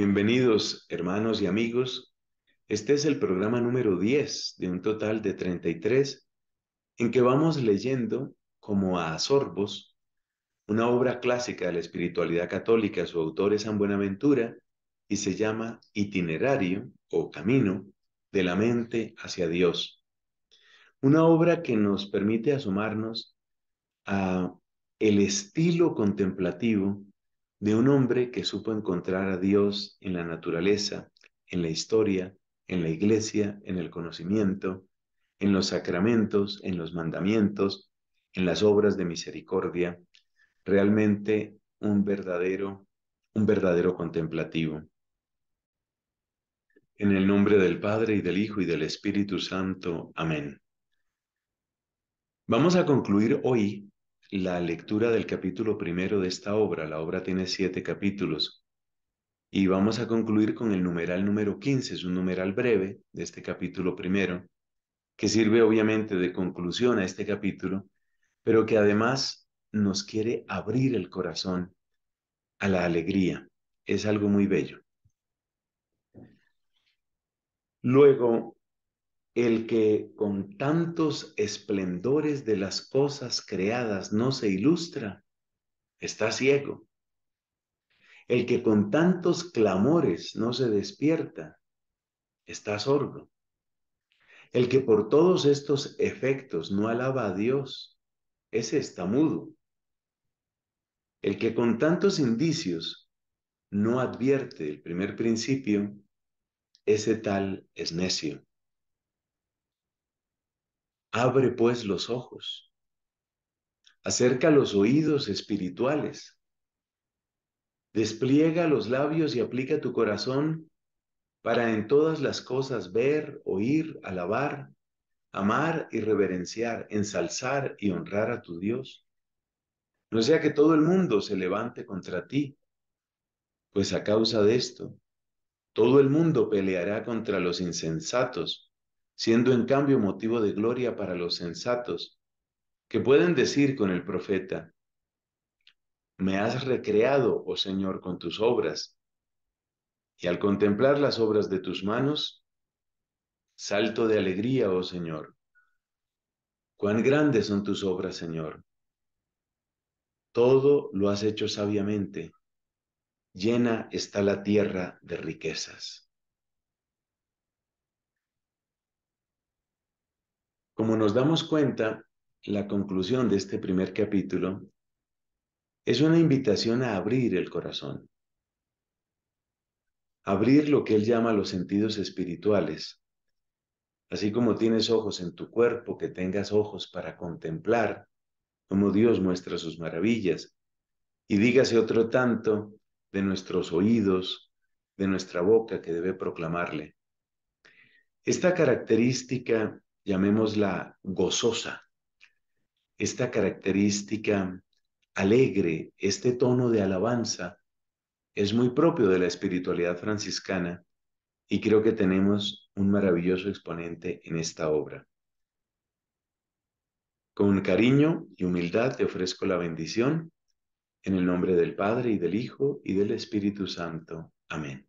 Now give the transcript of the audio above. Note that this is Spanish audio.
Bienvenidos, hermanos y amigos. Este es el programa número 10 de un total de 33 en que vamos leyendo, como a sorbos, una obra clásica de la espiritualidad católica. Su autor es San Buenaventura y se llama Itinerario o Camino de la Mente hacia Dios. Una obra que nos permite asomarnos a el estilo contemplativo de un hombre que supo encontrar a Dios en la naturaleza, en la historia, en la iglesia, en el conocimiento, en los sacramentos, en los mandamientos, en las obras de misericordia, realmente un verdadero, un verdadero contemplativo. En el nombre del Padre y del Hijo y del Espíritu Santo. Amén. Vamos a concluir hoy la lectura del capítulo primero de esta obra. La obra tiene siete capítulos. Y vamos a concluir con el numeral número 15, es un numeral breve de este capítulo primero, que sirve obviamente de conclusión a este capítulo, pero que además nos quiere abrir el corazón a la alegría. Es algo muy bello. Luego, el que con tantos esplendores de las cosas creadas no se ilustra, está ciego. El que con tantos clamores no se despierta, está sordo. El que por todos estos efectos no alaba a Dios, ese está mudo. El que con tantos indicios no advierte el primer principio, ese tal es necio. Abre pues los ojos. Acerca los oídos espirituales. Despliega los labios y aplica tu corazón para en todas las cosas ver, oír, alabar, amar y reverenciar, ensalzar y honrar a tu Dios. No sea que todo el mundo se levante contra ti, pues a causa de esto, todo el mundo peleará contra los insensatos siendo en cambio motivo de gloria para los sensatos, que pueden decir con el profeta, me has recreado, oh Señor, con tus obras, y al contemplar las obras de tus manos, salto de alegría, oh Señor. Cuán grandes son tus obras, Señor. Todo lo has hecho sabiamente. Llena está la tierra de riquezas. Como nos damos cuenta, la conclusión de este primer capítulo es una invitación a abrir el corazón, abrir lo que él llama los sentidos espirituales, así como tienes ojos en tu cuerpo, que tengas ojos para contemplar como Dios muestra sus maravillas, y dígase otro tanto de nuestros oídos, de nuestra boca que debe proclamarle. Esta característica llamémosla gozosa. Esta característica alegre, este tono de alabanza, es muy propio de la espiritualidad franciscana y creo que tenemos un maravilloso exponente en esta obra. Con cariño y humildad te ofrezco la bendición en el nombre del Padre y del Hijo y del Espíritu Santo. Amén.